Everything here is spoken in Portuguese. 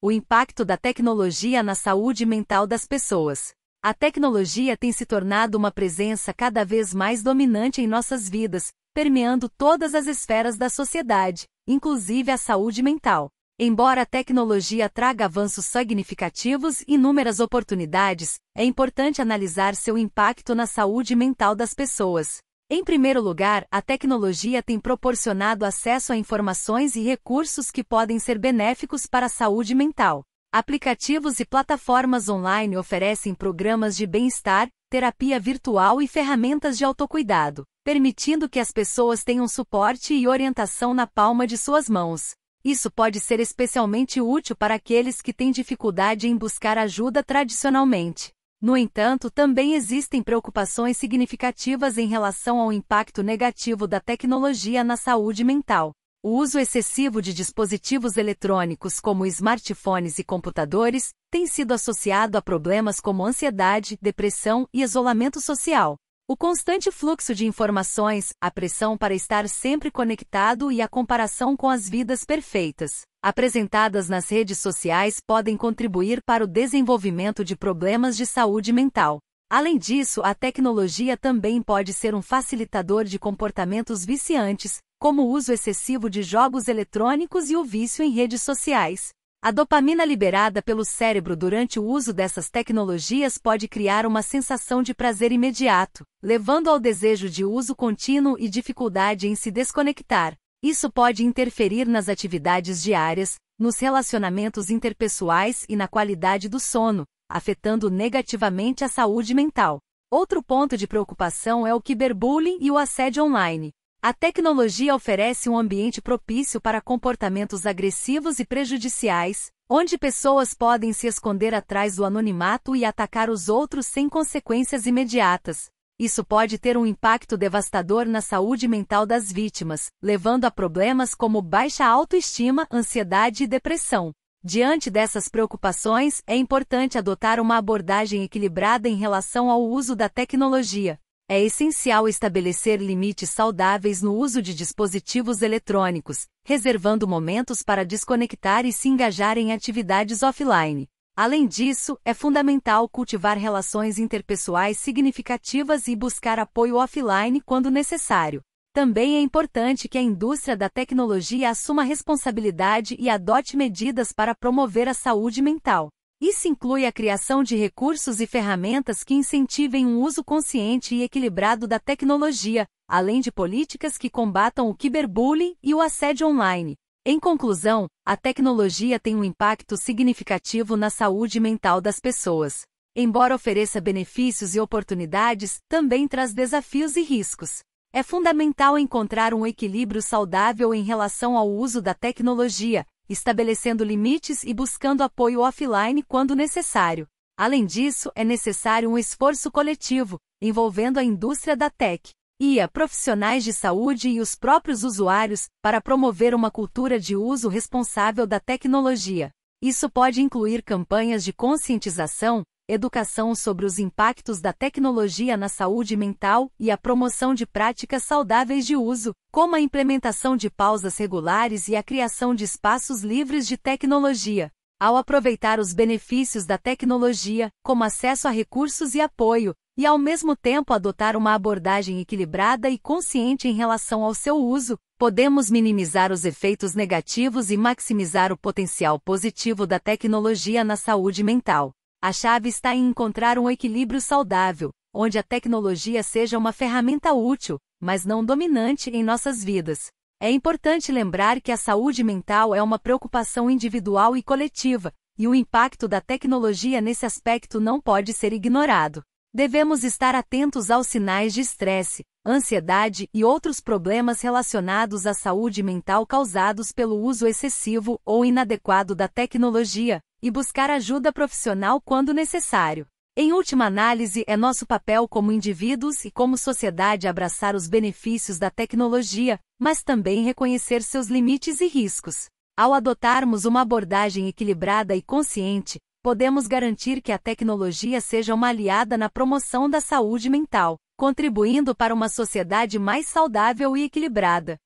O impacto da tecnologia na saúde mental das pessoas. A tecnologia tem se tornado uma presença cada vez mais dominante em nossas vidas, permeando todas as esferas da sociedade, inclusive a saúde mental. Embora a tecnologia traga avanços significativos e inúmeras oportunidades, é importante analisar seu impacto na saúde mental das pessoas. Em primeiro lugar, a tecnologia tem proporcionado acesso a informações e recursos que podem ser benéficos para a saúde mental. Aplicativos e plataformas online oferecem programas de bem-estar, terapia virtual e ferramentas de autocuidado, permitindo que as pessoas tenham suporte e orientação na palma de suas mãos. Isso pode ser especialmente útil para aqueles que têm dificuldade em buscar ajuda tradicionalmente. No entanto, também existem preocupações significativas em relação ao impacto negativo da tecnologia na saúde mental. O uso excessivo de dispositivos eletrônicos como smartphones e computadores tem sido associado a problemas como ansiedade, depressão e isolamento social. O constante fluxo de informações, a pressão para estar sempre conectado e a comparação com as vidas perfeitas apresentadas nas redes sociais podem contribuir para o desenvolvimento de problemas de saúde mental. Além disso, a tecnologia também pode ser um facilitador de comportamentos viciantes, como o uso excessivo de jogos eletrônicos e o vício em redes sociais. A dopamina liberada pelo cérebro durante o uso dessas tecnologias pode criar uma sensação de prazer imediato, levando ao desejo de uso contínuo e dificuldade em se desconectar. Isso pode interferir nas atividades diárias, nos relacionamentos interpessoais e na qualidade do sono, afetando negativamente a saúde mental. Outro ponto de preocupação é o ciberbullying e o assédio online. A tecnologia oferece um ambiente propício para comportamentos agressivos e prejudiciais, onde pessoas podem se esconder atrás do anonimato e atacar os outros sem consequências imediatas. Isso pode ter um impacto devastador na saúde mental das vítimas, levando a problemas como baixa autoestima, ansiedade e depressão. Diante dessas preocupações, é importante adotar uma abordagem equilibrada em relação ao uso da tecnologia. É essencial estabelecer limites saudáveis no uso de dispositivos eletrônicos, reservando momentos para desconectar e se engajar em atividades offline. Além disso, é fundamental cultivar relações interpessoais significativas e buscar apoio offline quando necessário. Também é importante que a indústria da tecnologia assuma responsabilidade e adote medidas para promover a saúde mental. Isso inclui a criação de recursos e ferramentas que incentivem um uso consciente e equilibrado da tecnologia, além de políticas que combatam o ciberbullying e o assédio online. Em conclusão, a tecnologia tem um impacto significativo na saúde mental das pessoas. Embora ofereça benefícios e oportunidades, também traz desafios e riscos. É fundamental encontrar um equilíbrio saudável em relação ao uso da tecnologia, estabelecendo limites e buscando apoio offline quando necessário. Além disso, é necessário um esforço coletivo, envolvendo a indústria da tech, IA, profissionais de saúde e os próprios usuários, para promover uma cultura de uso responsável da tecnologia. Isso pode incluir campanhas de conscientização, educação sobre os impactos da tecnologia na saúde mental e a promoção de práticas saudáveis de uso, como a implementação de pausas regulares e a criação de espaços livres de tecnologia. Ao aproveitar os benefícios da tecnologia, como acesso a recursos e apoio, e ao mesmo tempo adotar uma abordagem equilibrada e consciente em relação ao seu uso, podemos minimizar os efeitos negativos e maximizar o potencial positivo da tecnologia na saúde mental. A chave está em encontrar um equilíbrio saudável, onde a tecnologia seja uma ferramenta útil, mas não dominante em nossas vidas. É importante lembrar que a saúde mental é uma preocupação individual e coletiva, e o impacto da tecnologia nesse aspecto não pode ser ignorado. Devemos estar atentos aos sinais de estresse, ansiedade e outros problemas relacionados à saúde mental causados pelo uso excessivo ou inadequado da tecnologia, e buscar ajuda profissional quando necessário. Em última análise, é nosso papel como indivíduos e como sociedade abraçar os benefícios da tecnologia, mas também reconhecer seus limites e riscos. Ao adotarmos uma abordagem equilibrada e consciente, podemos garantir que a tecnologia seja uma aliada na promoção da saúde mental, contribuindo para uma sociedade mais saudável e equilibrada.